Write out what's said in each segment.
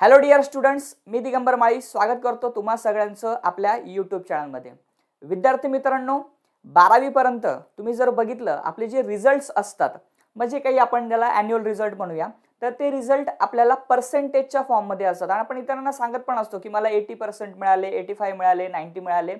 hello dear students मी दिगंबर माळी स्वागत करतो तुम्हा सगळ्यांचं आपल्या यूट्यूब चॅनलमध्ये विद्यार्थी मित्रांनो बारावीपर्यंत तुम्ही जर बघितलं आपले जे रिझल्ट्स असतात म्हणजे काही आपण ज्याला ॲन्युअल रिझल्ट म्हणूया तर ते रिझल्ट आपल्याला पर्सेंटेजच्या फॉर्ममध्ये असतात आणि आपण इतरांना सांगत पण असतो की मला एटी पर्सेंट मिळाले एटी फाय मिळाले नाईन्टी मिळाले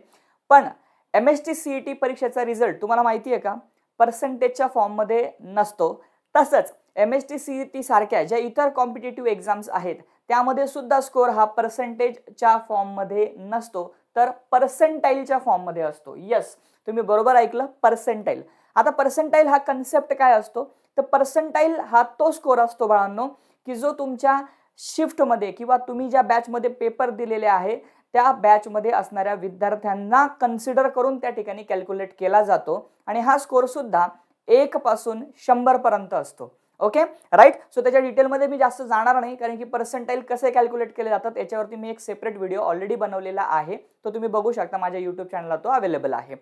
पण M S T C E T परीक्षेचा रिझल्ट तुम्हाला माहिती आहे का पर्सेंटेजच्या फॉर्ममध्ये नसतो तसंच M S T C E T सारख्या ज्या इतर कॉम्पिटेटिव्ह एक्झाम्स आहेत त्यामध्ये सुद्धा स्कोअर हा पर्सेंटेजच्या फॉर्ममध्ये नसतो तर पर्सेंटाईलच्या फॉर्ममध्ये असतो यस तुम्ही बरोबर ऐकलं पर्सेंटाईल आता पर्सेंटाईल हा कन्सेप्ट काय असतो तर पर्सेंटाईल हा तो स्कोअर असतो बाळांनो की जो तुमच्या शिफ्टमध्ये किंवा तुम्ही ज्या बॅचमध्ये पेपर दिलेले आहे त्या बॅचमध्ये असणाऱ्या विद्यार्थ्यांना कन्सिडर करून त्या ठिकाणी कॅल्क्युलेट केला जातो आणि हा स्कोअरसुद्धा एकपासून शंभरपर्यंत असतो ओके राईट सो त्याच्या डिटेलमध्ये मी जास्त जाणार नाही कारण की पर्सेंटाईल कसे कॅल्क्युलेट केले जातात याच्यावरती मी एक सेपरेट व्हिडिओ ऑलरेडी बनवलेला आहे तो तुम्ही बघू शकता माझ्या यूट्यूब चॅनलला तो अवेलेबल आहे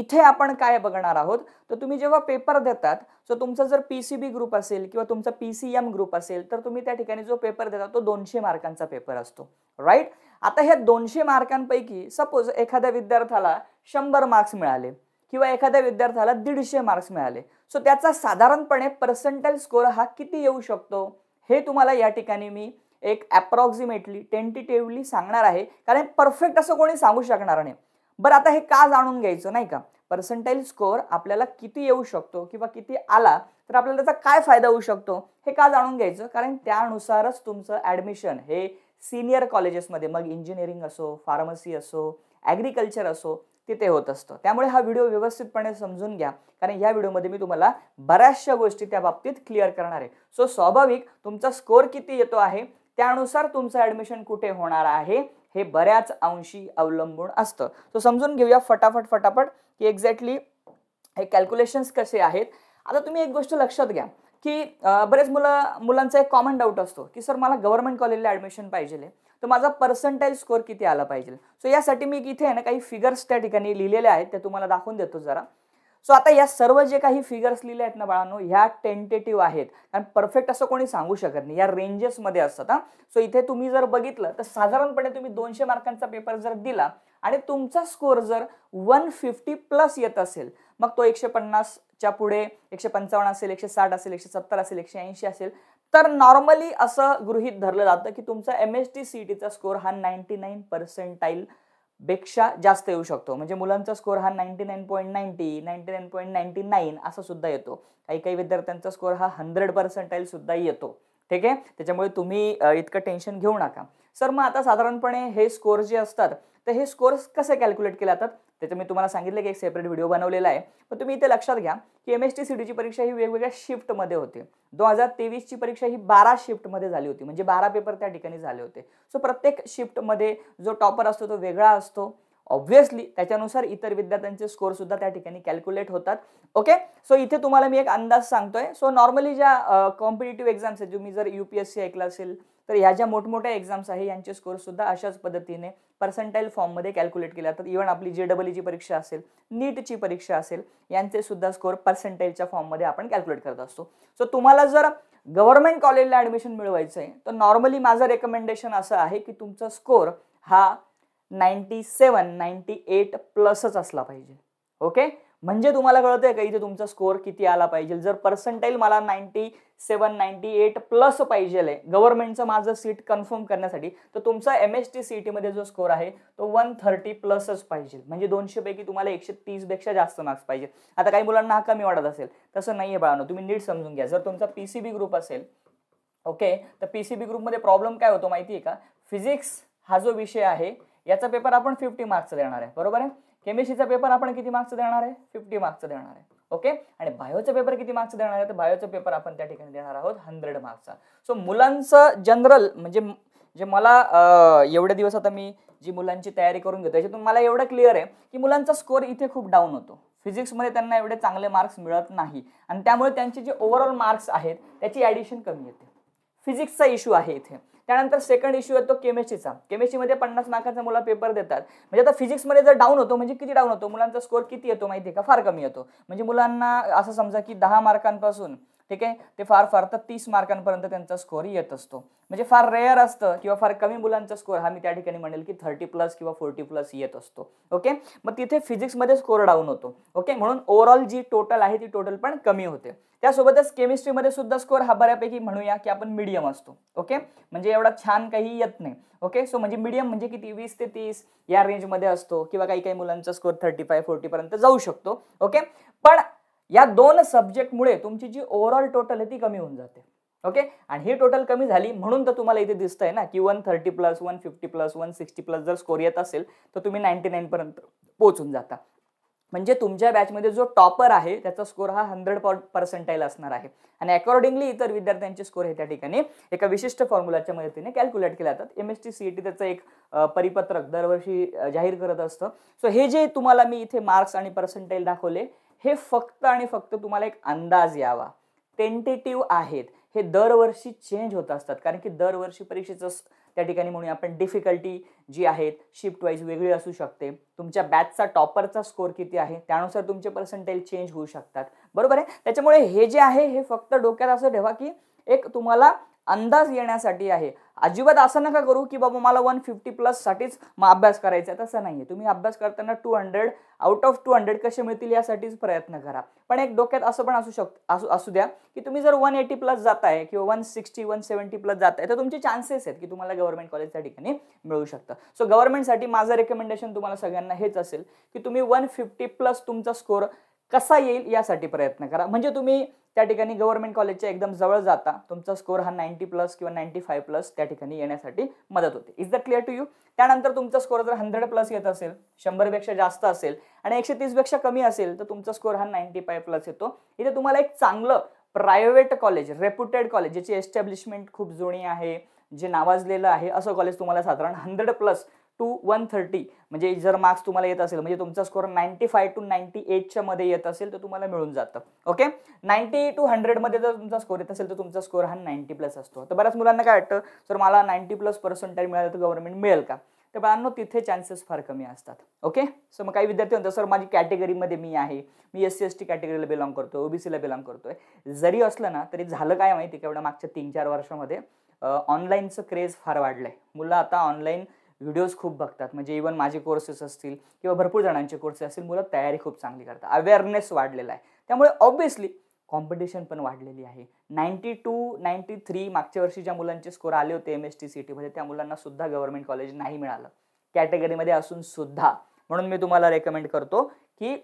इथे आपण काय बघणार आहोत तर तुम्ही जेव्हा पेपर देतात सो तुमचा जर पी सी बी ग्रुप असेल किंवा तुमचा पी सी एम ग्रुप असेल तर तुम्ही त्या ठिकाणी जो पेपर देता तो दोनशे मार्कांचा पेपर असतो राईट आता ह्या दोनशे मार्कांपैकी सपोज एखाद्या विद्यार्थ्याला शंभर मार्क्स मिळाले किंवा एखाद्या विद्यार्थ्याला दीडशे मार्क्स मिळाले सो त्याचा साधारणपणे पर्सेंटाईल स्कोअर हा किती येऊ शकतो हे तुम्हाला या ठिकाणी मी एक ॲप्रॉक्झिमेटली टेंटिटेटिव्हली सांगणार आहे कारण परफेक्ट असं कोणी सांगू शकणार नाही बरं आता हे का जाणून घ्यायचं नाही का पर्सेंटाईल स्कोअर आपल्याला किती येऊ शकतो किंवा किती आला तर आपल्याला त्याचा काय फायदा होऊ शकतो हे का जाणून घ्यायचं कारण त्यानुसारच तुमचं ॲडमिशन हे सिनियर कॉलेजेसमध्ये मग इंजिनिअरिंग असो फार्मसी असो ॲग्रिकल्चर असो तिथे होत असतं त्यामुळे हा व्हिडिओ व्यवस्थितपणे समजून घ्या कारण या व्हिडिओमध्ये मी तुम्हाला बऱ्याचशा गोष्टी त्या बाबतीत क्लिअर करणार आहे सो स्वाभाविक तुमचा स्कोअर किती येतो आहे त्यानुसार तुमचं ॲडमिशन कुठे होणार आहे हे बऱ्याच अंशी अवलंबून असतं सो समजून घेऊया फटाफट फटाफट की एक्झॅक्टली हे कॅल्क्युलेशन्स कसे आहेत आता तुम्ही एक गोष्ट लक्षात घ्या की बरेच मुलं मुलांचा एक कॉमन डाऊट असतो की सर मला गव्हर्नमेंट कॉलेजला ॲडमिशन पाहिजे तर माझा पर्सेंटाईल स्कोअर किती आला पाहिजे सो यासाठी मी इथे ना काही फिगर्स त्या ठिकाणी लिहिलेले आहेत ते तुम्हाला दाखवून देतो जरा सो आता या सर्व जे काही फिगर्स लिहिले आहेत ना बाळांनो ह्या टेंटेटिव्ह आहेत कारण परफेक्ट असं कोणी सांगू शकत नाही या रेंजेसमध्ये असतात हां सो इथे तुम्ही जर बघितलं तर साधारणपणे तुम्ही दोनशे मार्कांचा पेपर जर दिला आणि तुमचा स्कोअर जर वन फिफ्टी प्लस येत असेल मग तो एकशे पन्नासच्या पुढे एकशे पंचावन्न असेल एकशे साठ असेल एकशे सत्तर असेल एकशे ऐंशी असेल तर नॉर्मली असं गृहित धरलं जातं की तुमचा एम एस टी सी टीचा स्कोअर हा नाईन्टी नाईन पर्सेंटाईल पेक्षा जास्त येऊ शकतो म्हणजे मुलांचा स्कोर हा ninety nine point ninety ninety nine point ninety nine असा सुद्धा येतो काही काही विद्यार्थ्यांचा स्कोअर हा हंड्रेड पर्सेंटाईल सुद्धा येतो ठीक आहे त्याच्यामुळे तुम्ही इतकं टेन्शन घेऊ नका सर मग आता साधारणपणे हे स्कोअर जे असतात तर हे स्कोअर्स कसे कॅल्क्युलेट केले जातात त्याच्या मी तुम्हाला सांगितलं की एक सेपरेट व्हिडिओ बनवलेला आहे पण तुम्ही इथे लक्षात घ्या की एम एस टी सी डीची परीक्षा ही वेगवेगळ्या शिफ्टमध्ये होते दोन हजार तेवीसची परीक्षा ही बारा मध्ये झाली होती म्हणजे बारा पेपर त्या ठिकाणी झाले होते सो प्रत्येक शिफ्टमध्ये जो टॉपर असतो तो वेगळा असतो ऑब्व्हियसली त्याच्यानुसार इतर विद्यार्थ्यांचे सुद्धा त्या ठिकाणी कॅल्क्युलेट होतात ओके सो इथे तुम्हाला मी एक अंदाज सांगतोय सो नॉर्मली ज्या कॉम्पिटेटिव्ह एक्झाम्स आहेत जो मी जर यूपीएससी पी ऐकला असेल तर ह्या ज्या मोठमोठ्या एक्झाम्स आहे यांचे सुद्धा अशाच पद्धतीने पर्सेंटाईल फॉर्ममध्ये कॅल्क्युलेट केले जातात इव्हन आपली जे ईची परीक्षा असेल नीटची परीक्षा असेल यांचे सुद्धा स्कोअर पर्सेंटाईलच्या फॉर्ममध्ये आपण कॅल्क्युलेट करत असतो सो तुम्हाला जर गव्हर्नमेंट कॉलेजला ॲडमिशन मिळवायचं आहे तर नॉर्मली माझं रेकमेंडेशन असं आहे की तुमचा स्कोअर हा नाईन्टी सेवन नाईन्टी एट प्लसच असला पाहिजे ओके म्हणजे तुम्हाला कळतंय का इथे तुमचा स्कोअर किती आला पाहिजे जर पर्सेंटाईल मला ninety seven ninety eight plus पाहिजे आहे गव्हर्नमेंटचं माझं सीट कन्फर्म करण्यासाठी तर तुमचा एम एस टी सी टीमध्ये जो स्कोर आहे तो वन थर्टी प्लसच पाहिजे म्हणजे पैकी तुम्हाला एकशे तीसपेक्षा जास्त मार्क्स पाहिजे आता काही मुलांना हा कमी वाटत असेल तसं नाही आहे बाळांनो तुम्ही नीट समजून घ्या जर तुमचा पी सी बी ग्रुप असेल ओके तर पी सी बी ग्रुपमध्ये प्रॉब्लेम काय होतो माहिती आहे का फिजिक्स हा जो विषय आहे याचा पेपर आपण फिफ्टी मार्क्सचा देणार आहे बरोबर आहे केमिस्ट्रीचा पेपर आपण किती मार्क्स देणार आहे फिफ्टी मार्क्सचं देणार आहे ओके आणि बायोचा पेपर किती मार्क्स देणार आहे तर बायोचा पेपर आपण त्या ठिकाणी देणार आहोत हंड्रेड मार्क्सचा सो मुलांचं जनरल म्हणजे जे मला एवढे दिवस आता मी जी मुलांची तयारी करून घेतो याच्यातून मला एवढं क्लिअर आहे की मुलांचा स्कोअर इथे खूप डाऊन होतो फिजिक्समध्ये त्यांना एवढे चांगले मार्क्स मिळत नाही आणि त्यामुळे त्यांचे जे ओव्हरऑल मार्क्स आहेत त्याची ॲडिशन कमी येते फिजिक्सचा इश्यू आहे इथे त्यानंतर सेकंड इश्यू येतो केमिस्ट्रीचा केमिस्ट्रीमध्ये पन्नास मार्काचा मुलं पेपर देतात म्हणजे आता फिजिक्समध्ये जर डाऊन होतो म्हणजे किती डाऊन होतो मुलांचा स्कोअर किती येतो माहिती आहे का फार कमी येतो म्हणजे मुलांना असं समजा की दहा मार्कांपासून ठीक आहे ते फार फार तर तीस मार्कांपर्यंत त्यांचा स्कोअर येत असतो म्हणजे फार रेअर असतं किंवा फार कमी मुलांचा स्कोअर हा मी त्या ठिकाणी म्हणेल की थर्टी प्लस किंवा फोर्टी प्लस येत असतो ओके मग तिथे फिजिक्समध्ये स्कोर डाऊन होतो ओके म्हणून ओव्हरऑल जी टोटल आहे ती टोटल पण कमी होते त्यासोबतच केमिस्ट्रीमध्ये सुद्धा स्कोर हा बऱ्यापैकी म्हणूया की आपण मीडियम असतो ओके म्हणजे एवढा छान काही येत नाही ओके सो म्हणजे मीडियम म्हणजे किती वीस ते तीस या रेंजमध्ये असतो किंवा काही काही मुलांचा स्कोर थर्टी फाय फोर्टीपर्यंत जाऊ शकतो ओके पण या दोन सब्जेक्टमुळे तुमची जी ओव्हरऑल टोटल आहे ती कमी होऊन जाते ओके आणि ही टोटल कमी झाली म्हणून तर तुम्हाला इथे दिसतंय ना की one thirty plus one fifty plus one sixty plus जर स्कोर येत असेल तर तुम्ही नाईन्टी नाईनपर्यंत पोहोचून जाता म्हणजे तुमच्या बॅचमध्ये जो टॉपर आहे त्याचा स्कोर हा हंड्रेड पर पर्सेंटाईल असणार आहे आणि अकॉर्डिंगली इतर विद्यार्थ्यांचे स्कोर हे त्या ठिकाणी एका विशिष्ट फॉर्म्युलाच्या मदतीने कॅल्क्युलेट केल्या जातात M S T C T त्याचं एक परिपत्रक दरवर्षी जाहीर करत असतं सो हे जे तुम्हाला मी इथे मार्क्स आणि पर्सेंटाईल दाखवले हे फक्त आणि फक्त तुम्हाला एक अंदाज यावा टेंटेटिव्ह आहेत हे दरवर्षी चेंज होत असतात कारण की दरवर्षी परीक्षेचं त्या ठिकाणी म्हणूया आपण डिफिकल्टी जी आहेत शिफ्ट वाईज वेगळी असू शकते तुमच्या बॅचचा टॉपरचा स्कोर किती आहे त्यानुसार तुमचे पर्सेंटेज चेंज होऊ शकतात बरोबर आहे त्याच्यामुळे हे जे आहे हे फक्त डोक्यात असं ठेवा की एक तुम्हाला अंदाज येण्यासाठी आहे अजिबात असं नका करू की बाबा मला वन फिफ्टी प्लससाठीच मग अभ्यास करायचा आहे तसं नाही आहे तुम्ही अभ्यास करताना two hundred out of two hundred कसे मिळतील यासाठीच प्रयत्न करा पण एक डोक्यात असं पण असू शक असू असू द्या की तुम्ही जर वन एटी प्लस जात आहे किंवा one sixty one seventy plus जात आहे तर तुमचे चान्सेस आहेत की तुम्हाला गव्हर्मेंट कॉलेजच्या ठिकाणी मिळू शकतं सो गव्हर्मेंटसाठी माझं रेकमेंडेशन तुम्हाला सगळ्यांना हेच असेल की तुम्ही वन फिफ्टी प्लस तुमचा स्कोर कसा येईल यासाठी प्रयत्न करा म्हणजे तुम्ही त्या ठिकाणी गव्हर्नमेंट कॉलेजच्या एकदम जवळ जाता तुमचा स्कोर हा नाईन्टी प्लस किंवा नाईन्टी फाय प्लस त्या ठिकाणी येण्यासाठी मदत होते is that clear to you त्यानंतर तुमचा स्कोर जर हंड्रेड प्लस येत असेल शंभरपेक्षा जास्त असेल आणि एकशे तीसपेक्षा कमी असेल तर तुमचा स्कोर हा नाईन्टी फाय प्लस येतो इथे तुम्हाला एक चांगलं प्रायव्हेट कॉलेज रेप्युटेड कॉलेज ज्याची एस्टॅब्लिशमेंट खूप जुनी आहे जे नावाजलेलं आहे असं कॉलेज तुम्हाला साधारण hundred plus to one thirty म्हणजे जर मार्क्स तुम्हाला येत असेल म्हणजे तुमचा score ninety five to ninety एटच्या मध्ये येत असेल तर तुम्हाला मिळून जातं ओके नाईन्टी टू हंड्रेडमध्ये जर तुमचा स्कोर येत असेल तर तुमचा स्कोर हा नाईन्टी प्लस असतो तर बऱ्याच मुलांना काय वाटतं सर मला नाईन्टी प्लस पर्सेंटेज मिळालं तर गव्हर्नमेंट मिळेल का तर बाळांनो तिथे चान्सेस फार कमी असतात ओके सो मग काही विद्यार्थी म्हणतात सर माझी कॅटेगरीमध्ये मी आहे मी एस सी एस टी कॅटेगरीला बिलॉंग करतो ओबीसीला बिलॉंग करतोय जरी असलं ना तरी झालं काय माहिती का मागच्या तीन चार वर्षामध्ये ऑनलाईनचं क्रेज फार वाढलं आहे मुलं आता ऑनलाईन व्हिडिओज खूप बघतात म्हणजे इवन माझे कोर्सेस असतील किंवा भरपूर जणांचे कोर्सेस असतील मुलं तयारी खूप चांगली करतात अवेअरनेस वाढलेला आहे त्यामुळे ऑब्व्हियसली कॉम्पिटिशन पण वाढलेली आहे नाईन्टी टू नाईन्टी थ्री मागच्या वर्षी ज्या मुलांचे स्कोर आले होते एम एस टी सी टीमध्ये त्या मुलांना सुद्धा गव्हर्मेंट कॉलेज नाही मिळालं कॅटेगरीमध्ये असून सुद्धा म्हणून मी तुम्हाला रेकमेंड करतो की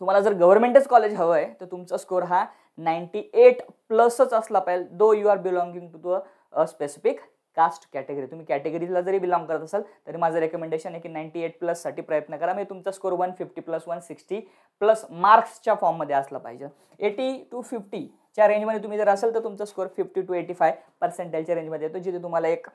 तुम्हाला जर गव्हर्नमेंटच कॉलेज हवं आहे तर तुमचा स्कोर हा नाईन्टी एट प्लसच असला पाहिजे though you are belonging to a specific caste category तुम्ही कॅटेगरीला जरी बिलॉंग करत असाल तरी माझं रेकमेंडेशन आहे की नाईन्टी एट प्लससाठी प्रयत्न करा मी म्हणजे तुमचा score one fifty plus one sixty plus मार्क्सच्या फॉर्ममध्ये असला पाहिजे एटी टू फिफ्टीच्या रेंजमध्ये तुम्ही जर असाल तर तुमचा score fifty to eighty five पर्सेंटेजच्या रेंजमध्ये येतो जिथे तुम्हाला एक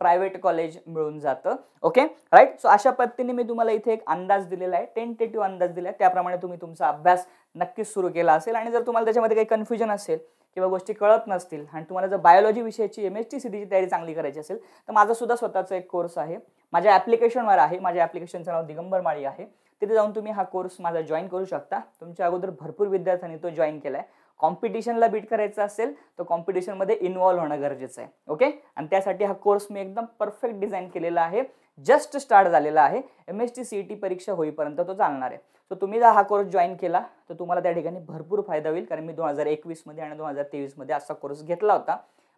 प्रायव्हेट कॉलेज मिळून जातं ओके राईट सो अशा पद्धतीने मी तुम्हाला इथे एक अंदाज दिलेला आहे टेंटेटिव्ह अंदाज दिला आहे त्याप्रमाणे तुम्ही तुमचा अभ्यास नक्कीच सुरू केला असेल आणि जर तुम्हाला त्याच्यामध्ये काही कन्फ्युजन असेल किंवा गोष्टी कळत नसतील आणि तुम्हाला जर बायोलॉजी विषयाची एम एस टी सी डीची तयारी चांगली करायची असेल तर माझासुद्धा स्वतःचा एक कोर्स आहे माझ्या ॲप्लिकेशनवर आहे माझ्या ॲप्लिकेशनचं नाव दिगंबर माळी आहे तिथे जाऊन तुम्ही हा कोर्स माझा जॉईन करू शकता तुमच्या अगोदर भरपूर विद्यार्थ्यांनी तो जॉईन केला आहे कॉम्पिटिशनला बीट करायचं असेल तर कॉम्पिटिशनमध्ये इन्वॉल्व्ह होणं गरजेचं आहे ओके आणि त्यासाठी हा कोर्स मी एकदम परफेक्ट डिझाईन केलेला आहे जस्ट स्टार्ट झालेला आहे M S T C T परीक्षा होईपर्यंत तो चालणार आहे सो तुम्ही जर हा कोर्स जॉईन केला तर तुम्हाला त्या ठिकाणी भरपूर फायदा होईल कारण मी दोन हजार एकवीसमध्ये आणि दोन हजार तेवीसमध्ये असा कोर्स घेतला होता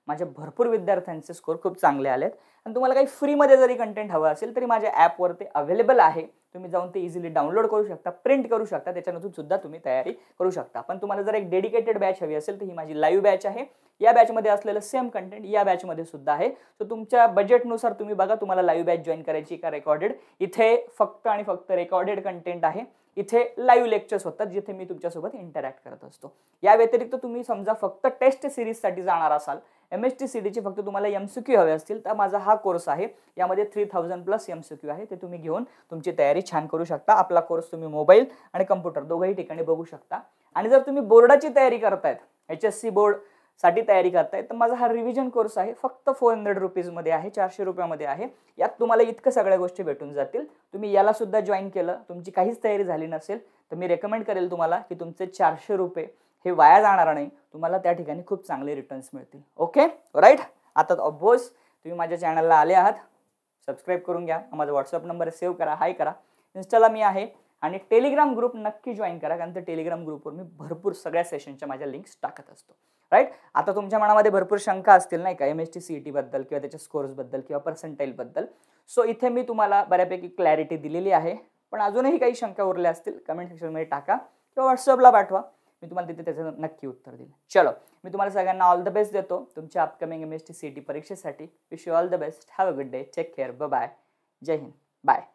माझ्या भरपूर विद्यार्थ्यांचे स्कोर खूप चांगले आलेत आणि तुम्हाला काही फ्रीमध्ये जरी कंटेंट हवं असेल तरी माझ्या ॲपवर ते अवेलेबल आहे तुम्ही जाऊन ते इझिली डाउनलोड करू शकता प्रिंट करू शकता त्याच्यामधून सुद्धा तुम्ही तयारी करू शकता पण तुम्हाला जर एक डेडिकेटेड बॅच हवी असेल तर ही माझी लाईव्ह बॅच आहे या बॅचमध्ये असलेलं सेम कंटेंट या बॅचमध्ये सुद्धा आहे सो तुमच्या बजेटनुसार तुम्ही बघा तुम्हाला लाईव्ह बॅच जॉईन करायची का रेकॉर्डेड इथे फक्त आणि फक्त रेकॉर्डेड कंटेंट आहे इथे लाईव्ह लेक्चर्स होतात जिथे मी तुमच्यासोबत इंटरॅक्ट करत असतो या व्यतिरिक्त तुम्ही समजा फक्त टेस्ट सिरीजसाठी जाणार असाल एम एस टी सी डीचे फक्त तुम्हाला एम सी क्यू हवे असतील तर माझा हा कोर्स आहे यामध्ये three thousand plus M C Q आहे ते तुम्ही घेऊन तुमची तयारी छान करू शकता आपला कोर्स तुम्ही मोबाईल आणि कम्प्युटर दोघंही ठिकाणी बघू शकता आणि जर तुम्ही बोर्डाची तयारी करतायत एच एस सी बोर्ड साठी तयारी करताय तर माझा हा रिव्हिजन कोर्स आहे फक्त फोर हंड्रेड रुपीजमध्ये आहे चारशे रुपयामध्ये आहे यात तुम्हाला इतकं सगळ्या गोष्टी भेटून जातील तुम्ही याला सुद्धा जॉईन केलं तुमची काहीच तयारी झाली नसेल तर मी रेकमेंड करेल तुम्हाला की तुमचे चारशे रुपये हे वाया जाणार नाही तुम्हाला त्या ठिकाणी खूप चांगले रिटर्न्स मिळतील ओके राईट आता ऑबोस तुम्ही माझ्या चॅनलला आले आहात सबस्क्राईब करून घ्या माझा व्हॉट्सअप नंबर सेव्ह करा हाय करा इन्स्टाला मी आहे आणि टेलिग्राम ग्रुप नक्की जॉईन करा कारण त्या टेलिग्राम ग्रुपवर मी भरपूर सगळ्या सेशनच्या माझ्या लिंक्स टाकत असतो राईट आता तुमच्या मनामध्ये भरपूर शंका असतील नाही का M S T C E e टीबद्दल किंवा त्याच्या स्कोर्सबद्दल किंवा पर्सेंटाईलबद्दल सो इथे मी तुम्हाला बऱ्यापैकी क्लॅरिटी दिलेली आहे पण अजूनही काही शंका उरल्या असतील कमेंट सेक्शनमध्ये टाका किंवा व्हॉट्सअपला पाठवा मी तुम्हाला तिथे त्याचं नक्की उत्तर दिलं चलो मी तुम्हाला सगळ्यांना ऑल द बेस्ट देतो तुमच्या upcoming M S T C T परीक्षेसाठी wish you all the best have a good day take care b bye जय हिंद बाय